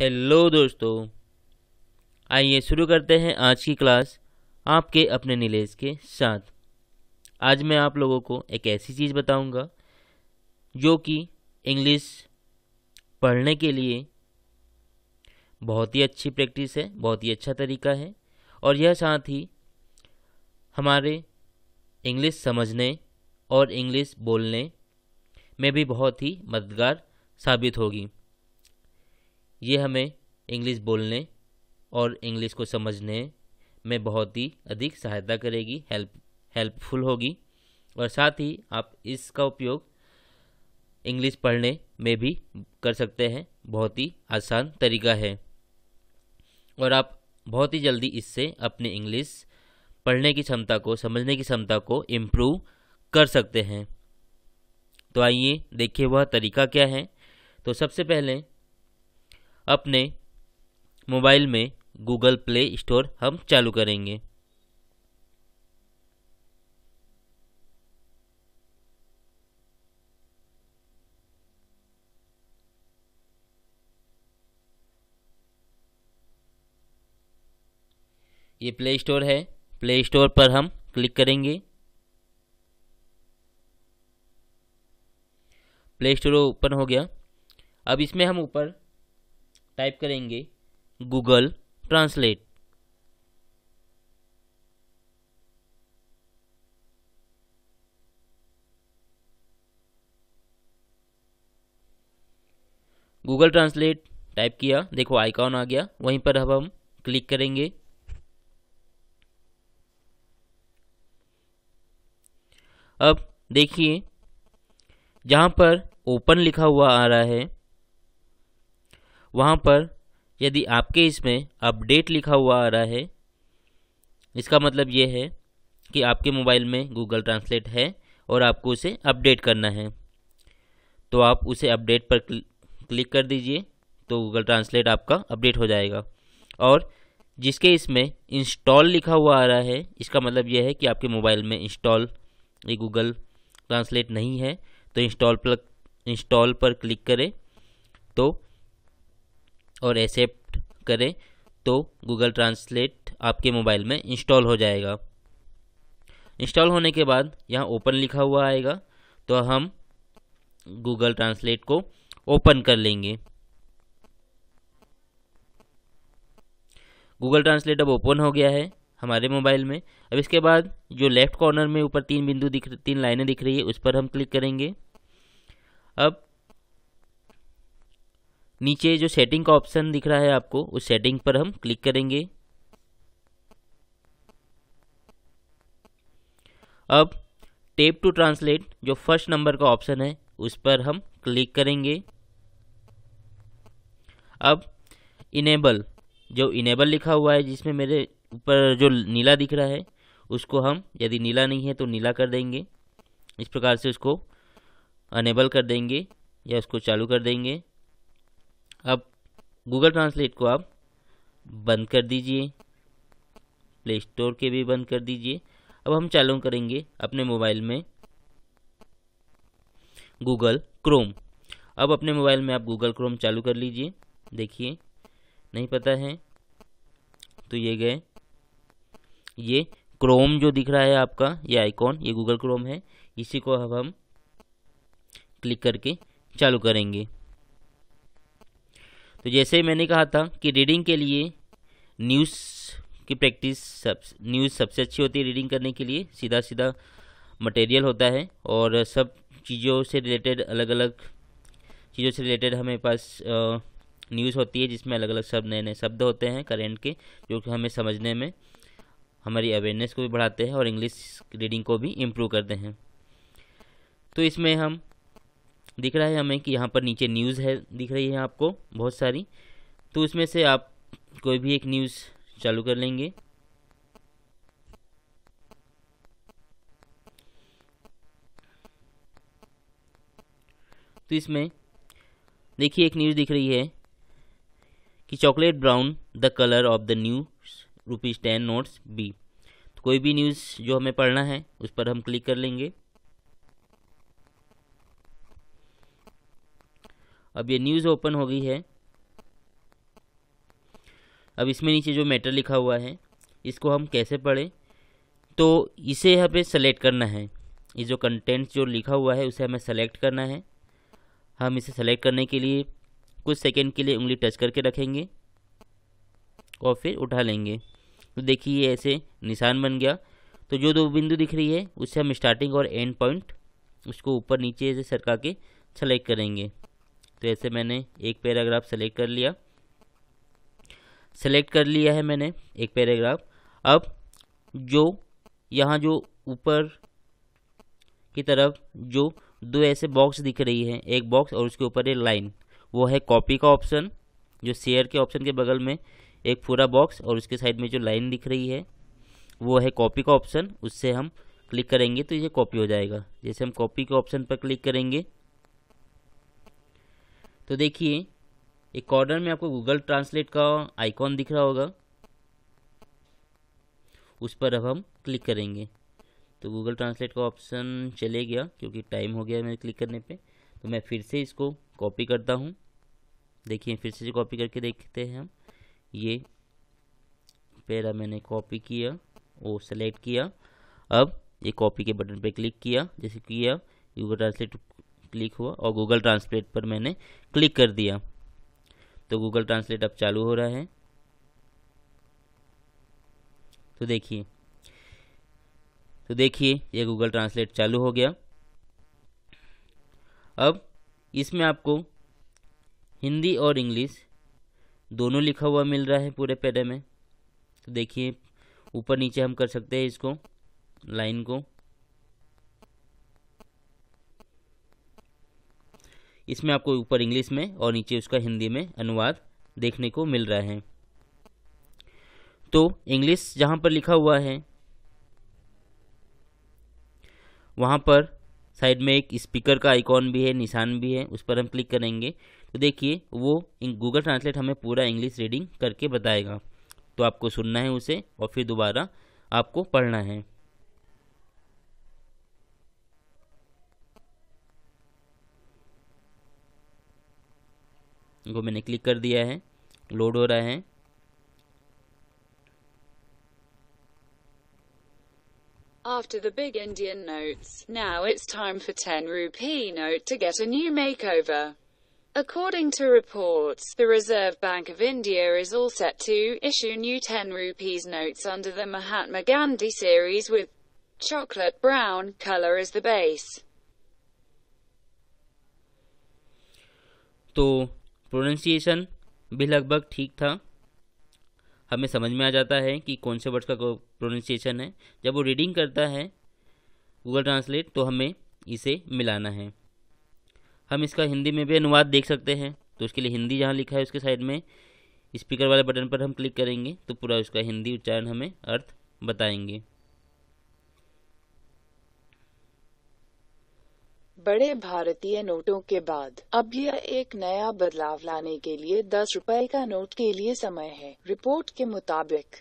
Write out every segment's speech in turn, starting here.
Hello दोस्तों आइए शुरू करते हैं आज की क्लास आपके अपने नीलेश के साथ आज मैं आप लोगों को एक ऐसी चीज़ बताऊंगा जो कि इंग्लिश पढ़ने के लिए बहुत ही अच्छी प्रैक्टिस है बहुत ही अच्छा तरीका है और यह साथ ही हमारे इंग्लिश समझने और इंग्लिश बोलने में भी बहुत ही मददगार साबित होगी ये हमें इंग्लिश बोलने और इंग्लिश को समझने में बहुत ही अधिक सहायता करेगी हेल्प हेल्पफुल होगी और साथ ही आप इसका उपयोग इंग्लिश पढ़ने में भी कर सकते हैं बहुत ही आसान तरीका है और आप बहुत ही जल्दी इससे अपनी इंग्लिश पढ़ने की क्षमता को समझने की क्षमता को इम्प्रूव कर सकते हैं तो आइए देखिए वह तरीका क्या है तो सबसे पहले अपने मोबाइल में गूगल प्ले स्टोर हम चालू करेंगे ये प्ले स्टोर है प्ले स्टोर पर हम क्लिक करेंगे प्ले स्टोर ओपन हो गया अब इसमें हम ऊपर टाइप करेंगे Google Translate Google Translate type किया देखो आइकॉन आ गया वहीं पर अब हम क्लिक करेंगे अब देखिए जहां पर ओपन लिखा हुआ आ रहा है वहाँ पर यदि आपके इसमें अपडेट लिखा हुआ आ रहा है इसका मतलब ये है कि आपके मोबाइल में गूगल ट्रांसलेट है और आपको उसे अपडेट करना है तो आप उसे अपडेट पर क्लिक कर दीजिए तो गूगल ट्रांसलेट आपका अपडेट हो जाएगा और जिसके इसमें इंस्टॉल लिखा हुआ आ रहा है इसका मतलब यह है कि आपके मोबाइल में इंस्टॉल ये गूगल ट्रांसलेट नहीं है तो इंस्टॉल पर इंस्टॉल पर क्लिक करें तो और एक्सेप्ट करें तो गूगल ट्रांसलेट आपके मोबाइल में इंस्टॉल हो जाएगा इंस्टॉल होने के बाद यहाँ ओपन लिखा हुआ आएगा तो हम गूगल ट्रांसलेट को ओपन कर लेंगे गूगल ट्रांसलेट अब ओपन हो गया है हमारे मोबाइल में अब इसके बाद जो लेफ्ट कॉर्नर में ऊपर तीन बिंदु दिख तीन लाइनें दिख रही है उस पर हम क्लिक करेंगे अब नीचे जो सेटिंग का ऑप्शन दिख रहा है आपको उस सेटिंग पर हम क्लिक करेंगे अब टेप टू ट्रांसलेट जो फर्स्ट नंबर का ऑप्शन है उस पर हम क्लिक करेंगे अब इनेबल जो इनेबल लिखा हुआ है जिसमें मेरे ऊपर जो नीला दिख रहा है उसको हम यदि नीला नहीं है तो नीला कर देंगे इस प्रकार से उसको अनेबल कर देंगे या उसको चालू कर देंगे अब गूगल ट्रांसलेट को आप बंद कर दीजिए प्ले स्टोर के भी बंद कर दीजिए अब हम चालू करेंगे अपने मोबाइल में गूगल क्रोम अब अपने मोबाइल में आप गूगल क्रोम चालू कर लीजिए देखिए नहीं पता है तो ये गए ये क्रोम जो दिख रहा है आपका ये आइकॉन ये गूगल क्रोम है इसी को अब हम क्लिक करके चालू करेंगे तो जैसे मैंने कहा था कि रीडिंग के लिए न्यूज़ की प्रैक्टिस सब न्यूज़ सबसे अच्छी होती है रीडिंग करने के लिए सीधा सीधा मटेरियल होता है और सब चीज़ों से रिलेटेड अलग अलग चीज़ों से रिलेटेड हमें पास न्यूज़ होती है जिसमें अलग अलग सब नए नए शब्द होते हैं करेंट के जो कि हमें समझने में हमारी अवेयरनेस को भी बढ़ाते हैं और इंग्लिश रीडिंग को भी इम्प्रूव करते हैं तो इसमें हम दिख रहा है हमें कि यहाँ पर नीचे न्यूज़ है दिख रही है आपको बहुत सारी तो उसमें से आप कोई भी एक न्यूज़ चालू कर लेंगे तो इसमें देखिए एक न्यूज़ दिख रही है कि chocolate brown the colour of the new rupees ten notes बी तो कोई भी न्यूज़ जो हमें पढ़ना है उस पर हम क्लिक कर लेंगे अब ये न्यूज़ ओपन हो गई है अब इसमें नीचे जो मैटर लिखा हुआ है इसको हम कैसे पढ़ें तो इसे यहाँ पे सेलेक्ट करना है ये जो कंटेंट जो लिखा हुआ है उसे हमें सेलेक्ट करना है हम इसे सेलेक्ट करने के लिए कुछ सेकेंड के लिए उंगली टच करके रखेंगे और फिर उठा लेंगे तो देखिए ये ऐसे निशान बन गया तो जो दो बिंदु दिख रही है उससे हम स्टार्टिंग और एंड पॉइंट उसको ऊपर नीचे से सरका के सेलेक्ट करेंगे तो ऐसे मैंने एक पैराग्राफ सेलेक्ट कर लिया सेलेक्ट कर लिया है मैंने एक पैराग्राफ अब जो यहाँ जो ऊपर की तरफ जो दो ऐसे बॉक्स दिख रही है एक बॉक्स और उसके ऊपर एक लाइन वो है कॉपी का ऑप्शन जो शेयर के ऑप्शन के बगल में एक पूरा बॉक्स और उसके साइड में जो लाइन दिख रही है वो है कॉपी का ऑप्शन उससे हम क्लिक करेंगे तो ये कॉपी हो जाएगा जैसे हम कॉपी के ऑप्शन पर क्लिक करेंगे तो देखिए एक कॉर्नर में आपको गूगल ट्रांसलेट का आइकॉन दिख रहा होगा उस पर अब हम क्लिक करेंगे तो गूगल ट्रांसलेट का ऑप्शन चले गया क्योंकि टाइम हो गया मेरे क्लिक करने पे तो मैं फिर से इसको कॉपी करता हूँ देखिए फिर से कॉपी करके देखते हैं हम ये पहला मैंने कॉपी किया वो सेलेक्ट किया अब ये कॉपी के बटन पे क्लिक किया जैसे किया गूगल ट्रांसलेट क्लिक हुआ और गूगल ट्रांसलेट पर मैंने क्लिक कर दिया तो गूगल ट्रांसलेट अब चालू हो रहा है तो देखिए तो देखिए ये गूगल ट्रांसलेट चालू हो गया अब इसमें आपको हिंदी और इंग्लिश दोनों लिखा हुआ मिल रहा है पूरे पेडे में तो देखिए ऊपर नीचे हम कर सकते हैं इसको लाइन को इसमें आपको ऊपर इंग्लिश में और नीचे उसका हिंदी में अनुवाद देखने को मिल रहा है तो इंग्लिश जहाँ पर लिखा हुआ है वहाँ पर साइड में एक स्पीकर का आइकॉन भी है निशान भी है उस पर हम क्लिक करेंगे तो देखिए वो गूगल ट्रांसलेट हमें पूरा इंग्लिश रीडिंग करके बताएगा तो आपको सुनना है उसे और फिर दोबारा आपको पढ़ना है इनको मैंने क्लिक कर दिया है लोड हो रहा है After the big Indian notes, now it's time for 10 rupee note to get a new makeover. According to reports, the Reserve Bank of India is all set to issue new 10 rupees notes under the Mahatma Gandhi series with chocolate brown color as the base. तो pronunciation भी लगभग ठीक था हमें समझ में आ जाता है कि कौन से वर्ड्स का प्रोनंसिएशन है जब वो रीडिंग करता है गूगल ट्रांसलेट तो हमें इसे मिलाना है हम इसका हिंदी में भी अनुवाद देख सकते हैं तो उसके लिए हिंदी जहाँ लिखा है उसके साइड में स्पीकर वाले बटन पर हम क्लिक करेंगे तो पूरा उसका हिंदी उच्चारण हमें अर्थ बताएंगे बड़े भारतीय नोटों के बाद अब यह एक नया बदलाव लाने के लिए दस रुपए का नोट के लिए समय है रिपोर्ट के मुताबिक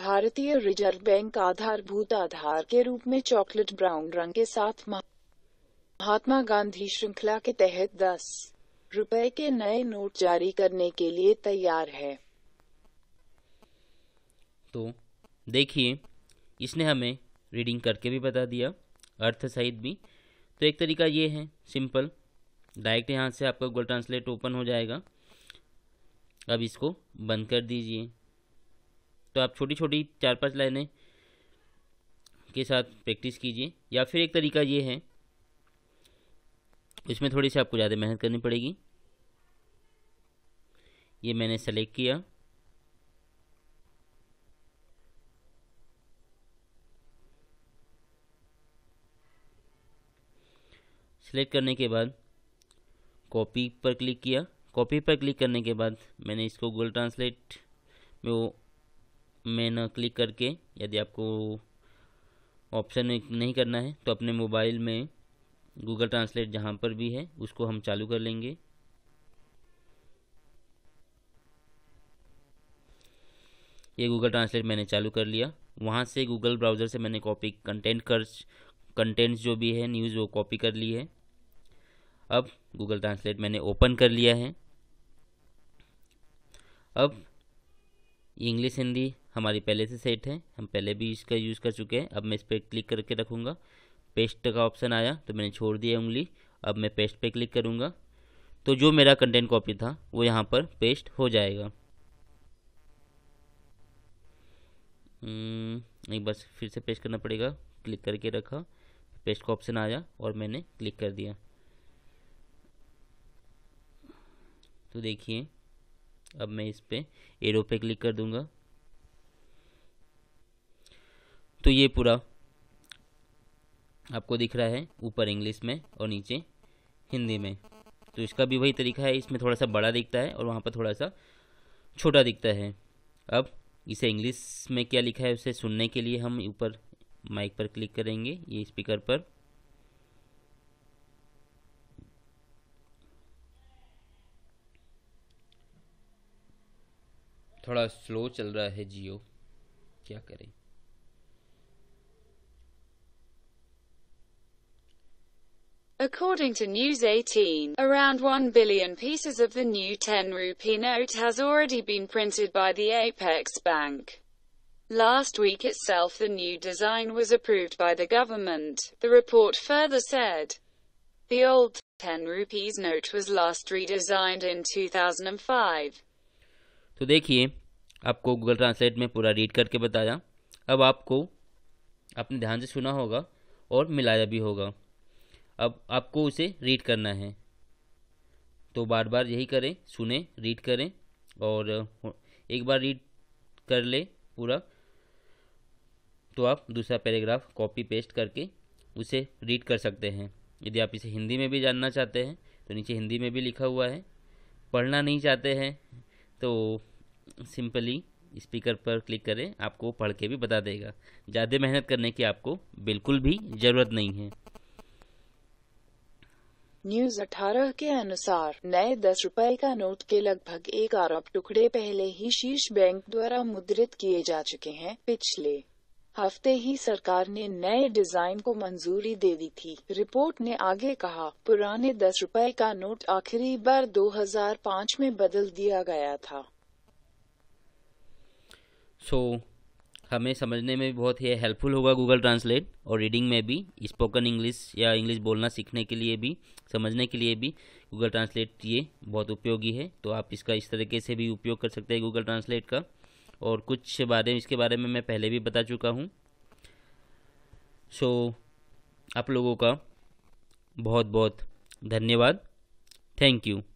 भारतीय रिजर्व बैंक आधारभूत आधार के रूप में चॉकलेट ब्राउन रंग के साथ महात्मा गांधी श्रृंखला के तहत दस रुपए के नए नोट जारी करने के लिए तैयार है तो देखिए इसने हमें रीडिंग करके भी बता दिया अर्थ सहित भी तो एक तरीका ये है सिंपल डायरेक्ट यहाँ से आपका गूगल ट्रांसलेट ओपन हो जाएगा अब इसको बंद कर दीजिए तो आप छोटी छोटी चार पांच लाइनें के साथ प्रैक्टिस कीजिए या फिर एक तरीका ये है इसमें थोड़ी सी आपको ज़्यादा मेहनत करनी पड़ेगी ये मैंने सेलेक्ट किया सेलेक्ट करने के बाद कॉपी पर क्लिक किया कॉपी पर क्लिक करने के बाद मैंने इसको गूगल ट्रांसलेट में वो मैंने क्लिक करके यदि आपको ऑप्शन नहीं करना है तो अपने मोबाइल में गूगल ट्रांसलेट जहाँ पर भी है उसको हम चालू कर लेंगे ये गूगल ट्रांसलेट मैंने चालू कर लिया वहाँ से गूगल ब्राउज़र से मैंने कॉपी कंटेंट कर कंटेंट्स जो भी है न्यूज़ वो कॉपी कर ली है अब गूगल ट्रांसलेट मैंने ओपन कर लिया है अब इंग्लिश हिंदी हमारी पहले से सेट है हम पहले भी इसका यूज़ कर चुके हैं अब मैं इस पर क्लिक करके रखूँगा पेस्ट का ऑप्शन आया तो मैंने छोड़ दिया उंगली अब मैं पेस्ट पे क्लिक करूँगा तो जो मेरा कंटेंट कॉपी था वो यहाँ पर पेस्ट हो जाएगा एक हम्म, बस फिर से पेस्ट करना पड़ेगा क्लिक करके रखा पेस्ट का ऑप्शन आया और मैंने क्लिक कर दिया तो देखिए अब मैं इस पर एरो पे क्लिक कर दूंगा तो ये पूरा आपको दिख रहा है ऊपर इंग्लिश में और नीचे हिंदी में तो इसका भी वही तरीका है इसमें थोड़ा सा बड़ा दिखता है और वहाँ पर थोड़ा सा छोटा दिखता है अब इसे इंग्लिश में क्या लिखा है उसे सुनने के लिए हम ऊपर माइक पर क्लिक करेंगे ये स्पीकर पर थोड़ा स्लो चल रहा है जियो क्या करें According to News 18, around 1 billion pieces of the new 10 rupee note has already been printed by the Apex Bank. Last week itself the new design was approved by the government, the report further said. The old 10 rupees note was last redesigned in 2005. तो देखिए आपको Google translate में पूरा read करके बताया अब आपको आपने ध्यान से सुना होगा और मिलाया भी होगा अब आपको उसे रीड करना है तो बार बार यही करें सुने रीड करें और एक बार रीड कर ले पूरा तो आप दूसरा पैराग्राफ कॉपी पेस्ट करके उसे रीड कर सकते हैं यदि आप इसे हिंदी में भी जानना चाहते हैं तो नीचे हिंदी में भी लिखा हुआ है पढ़ना नहीं चाहते हैं तो सिंपली स्पीकर पर क्लिक करें आपको पढ़ के भी बता देगा ज़्यादा मेहनत करने की आपको बिल्कुल भी ज़रूरत नहीं है न्यूज 18 के अनुसार नए दस रुपए का नोट के लगभग एक अरब टुकड़े पहले ही शीर्ष बैंक द्वारा मुद्रित किए जा चुके हैं पिछले हफ्ते ही सरकार ने नए डिजाइन को मंजूरी दे दी थी रिपोर्ट ने आगे कहा पुराने दस रुपए का नोट आखिरी बार 2005 में बदल दिया गया था सो so, हमें समझने में भी बहुत ही हेल्पफुल होगा गूगल ट्रांसलेट और रीडिंग में भी स्पोकन इंग्लिश या इंग्लिश बोलना सीखने के लिए भी समझने के लिए भी गूगल ट्रांसलेट ये बहुत उपयोगी है तो आप इसका इस तरीके से भी उपयोग कर सकते हैं गूगल ट्रांसलेट का और कुछ बारे इसके बारे में मैं पहले भी बता चुका हूँ सो so, आप लोगों का बहुत बहुत धन्यवाद थैंक यू